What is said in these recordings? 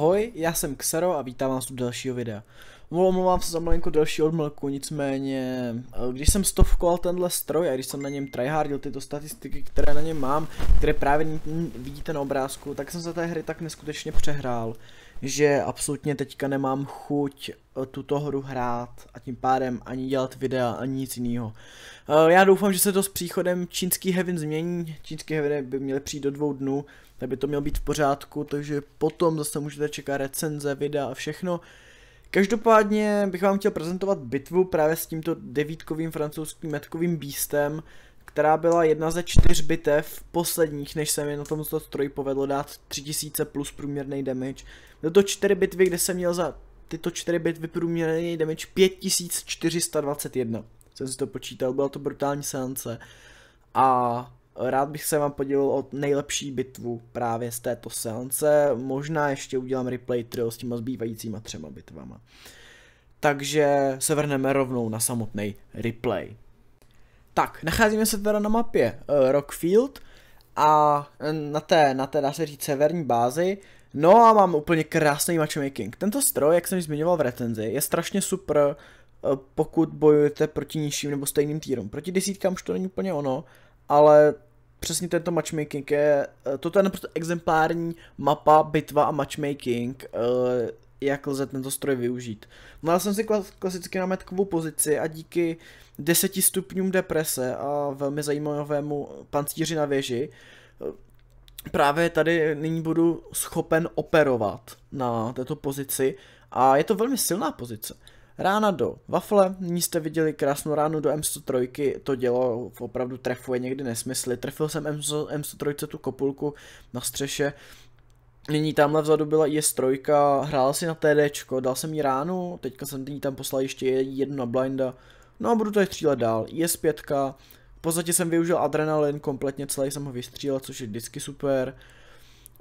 Ahoj, já jsem Xero a vítám vás u dalšího videa. Omlouvám se za malinko další odmlku, nicméně, eh, když jsem stovkoval tenhle stroj a když jsem na něm tryhardil tyto statistiky, které na něm mám, které právě vidíte na obrázku, tak jsem za té hry tak neskutečně přehrál že absolutně teďka nemám chuť eh, tuto hru hrát a tím pádem ani dělat videa, ani nic jiného. Eh, já doufám, že se to s příchodem čínský Heaven změní, čínský Heaven by měly přijít do dvou dnů, tak by to mělo být v pořádku, takže potom zase můžete čekat recenze, videa a všechno. Každopádně bych vám chtěl prezentovat bitvu právě s tímto devítkovým francouzským metkovým bístem, která byla jedna ze čtyř bitev posledních, než se mi na tomto stroji povedlo dát 3000 plus průměrný damage. Byly to čtyři bitvy, kde jsem měl za tyto čtyři bitvy průměrný damage 5421. Jsem si to počítal, byla to brutální seance. A rád bych se vám podělil o nejlepší bitvu právě z této seance. Možná ještě udělám replay trio s těma zbývajícíma třema bitvama. Takže se vrhneme rovnou na samotný replay. Tak, nacházíme se teda na mapě uh, Rockfield a eh, na té, na té dá se říct severní bázi. No a mám úplně krásný matchmaking. Tento stroj, jak jsem zmiňoval v recenzi, je strašně super, uh, pokud bojujete proti nižším nebo stejným týrům. Proti desítkám už to není úplně ono, ale přesně tento matchmaking je, eh, toto je naprosto exemplární mapa, bitva a matchmaking, eh, jak lze tento stroj využít. Měl no jsem si klasicky na metkovou pozici a díky deseti stupňům deprese a velmi zajímavému pancíři na věži, eh, právě tady nyní budu schopen operovat na této pozici a je to velmi silná pozice. Rána do wafle, nyní jste viděli krásnou ránu do M103, to dělo opravdu trefuje někdy nesmysly. Trefil jsem M103 tu kopulku na střeše, Nyní tamhle vzadu byla je 3 hrál si na TD, dal jsem jí ránu, teďka jsem jí tam poslal ještě jednu na blinda, no a budu tady střílet dál, Je 5 v podstatě jsem využil adrenalin kompletně, celý jsem ho vystřílel, což je vždycky super,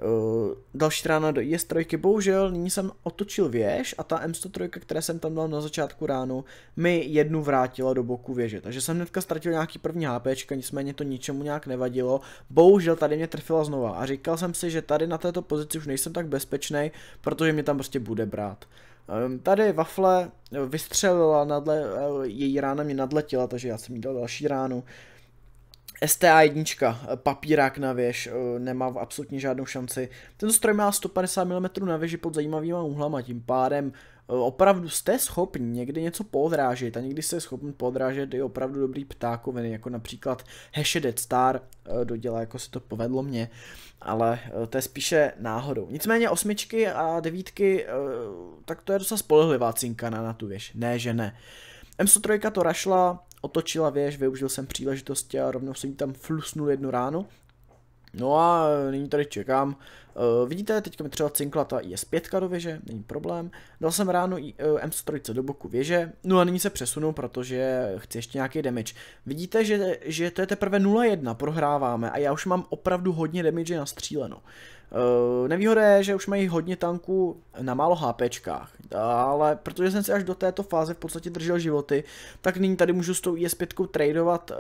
Uh, další rána do IS-3, bohužel nyní jsem otočil věž a ta M103, které jsem tam dal na začátku ránu, mi jednu vrátila do boku věže, takže jsem hnedka ztratil nějaký první HP, nicméně to ničemu nějak nevadilo, bohužel tady mě trfila znova a říkal jsem si, že tady na této pozici už nejsem tak bezpečný, protože mě tam prostě bude brát. Um, tady Wafle vystřelila, nadle, eh, její rána mě nadletila, takže já jsem jí dal další ránu. STA1, eh, papírák na věž, eh, nemá absolutně žádnou šanci. Ten stroj má 150 mm na věži pod zajímavýma úhlama, tím pádem eh, opravdu jste schopni někdy něco podrážit a někdy jste schopni podrážet i opravdu dobrý ptákoviny, jako například Hashe Dead Star dodělá, jako se to povedlo mě ale to je spíše náhodou. Nicméně osmičky a devítky, tak to je docela spolehlivá cinkana na tu věž, ne že ne. M103 to rašla otočila věž, využil jsem příležitosti a rovnou jsem tam flusnul jednu ráno. No a eh, nyní tady čekám. E, vidíte, teďka mi třeba cinkla ta IS-5 do věže, není problém. Dal jsem ráno e, eh, M103 do boku věže, no a nyní se přesunu, protože chci ještě nějaký damage. Vidíte, že, že to je teprve 0-1, prohráváme a já už mám opravdu hodně damage nastříleno. stříleno. Eh, nevýhoda je, že už mají hodně tanků na málo HPčkách, ale protože jsem si až do této fáze v podstatě držel životy, tak nyní tady můžu s tou IS-5 e tradovat eh,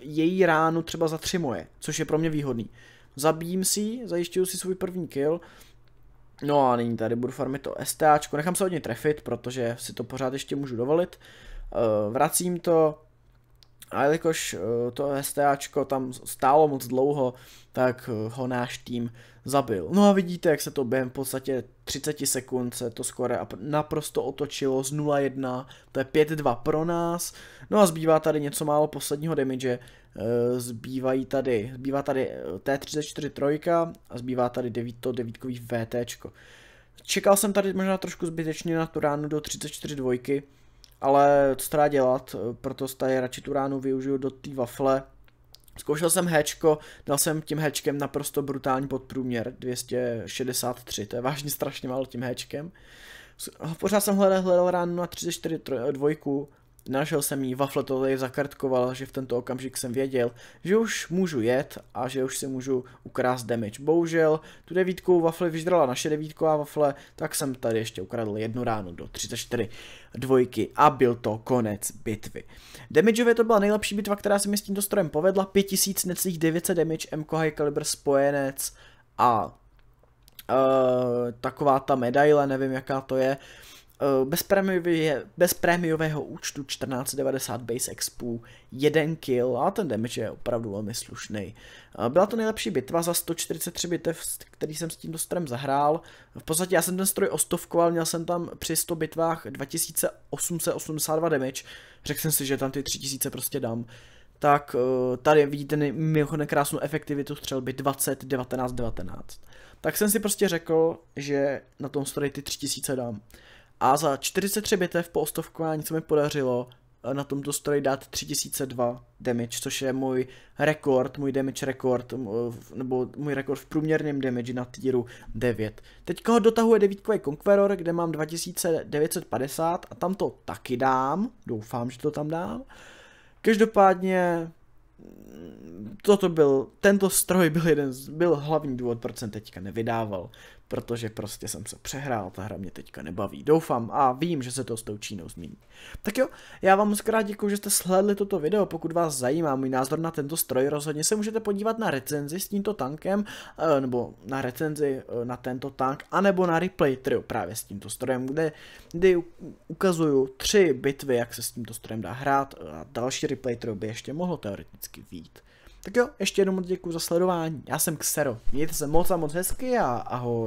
její ránu třeba za tři moje, což je pro mě výhodný. Zabijím si, zajišťuju si svůj první kill, No a nyní tady budu farmit to STAčko, nechám se hodně trefit, protože si to pořád ještě můžu dovolit. Eh, vracím to, a jelikož eh, to STAčko tam stálo moc dlouho, tak eh, ho náš tým zabil. No a vidíte, jak se to během v podstatě 30 sekund se to skore naprosto otočilo z 0-1, to je 5-2 pro nás. No a zbývá tady něco málo posledního damage, eh, zbývají tady, zbývá tady T34 trojka a zbývá tady 9, to 9 VTčko. Čekal jsem tady možná trošku zbytečně na tu ránu do 34 dvojky, ale co teda dělat, proto tady radši tu ránu využiju do té wafle. Zkoušel jsem hečko, dal jsem tím hečkem naprosto brutální podprůměr, 263, to je vážně strašně málo tím hečkem. Pořád jsem hledal, hledal ránu na 34 dvojku, Našel jsem jí, wafle to tady zakartkoval, že v tento okamžik jsem věděl, že už můžu jet a že už si můžu ukrást damage. Bohužel tu devítku wafle vyždrala naše devítková wafle, tak jsem tady ještě ukradl jednu ránu do 34 dvojky a byl to konec bitvy. Damageově to byla nejlepší bitva, která se mi s tímto strojem povedla, 5000 necelých 900 damage, MK High Caliber spojenec a Uh, taková ta medaile, nevím jaká to je, Eh, bezprémiově, bezprémiového účtu 1490 base expů, jeden kill a ten damage je opravdu velmi slušný. Eh, byla to nejlepší bitva za 143 bitev, který jsem s tímto strojem zahrál. V podstatě já jsem ten stroj ostovkoval, měl jsem tam při 100 bitvách 2882 damage. Řekl jsem si, že tam ty 3000 prostě dám. Tak eh, tady vidíte mimochodem krásnou efektivitu střelby 20, 19, 19. Tak jsem si prostě řekl, že na tom stroji ty 3000 dám. A za 43 bitev po ostovkování se mi podařilo eh, na tomto stroji dát 3002 damage, což je můj rekord, můj damage rekord, eh, nebo můj rekord v průměrném damage na týru 9. Teď ho dotahuje devítkový Conqueror, kde mám 2950 a tam to taky dám, doufám, že to tam dám. Každopádně toto byl, tento stroj byl jeden z, byl hlavní důvod, proč jsem teďka nevydával, protože prostě jsem se přehrál, ta hra mě teďka nebaví, doufám a vím, že se to s tou Čínou změní. Tak jo, já vám moc krát děkuji, že jste sledli toto video, pokud vás zajímá můj názor na tento stroj, rozhodně se můžete podívat na recenzi s tímto tankem, eh, nebo na recenzi eh, na tento tank, anebo na replay trio právě s tímto strojem, kde, kde ukazuju tři bitvy, jak se s tímto strojem dá hrát eh, a další replay trio by ještě mohlo teoreticky vít. Tak jo, ještě jednou moc děkuji za sledování. Já jsem Xero. Mějte se moc a moc hezky a ahoj.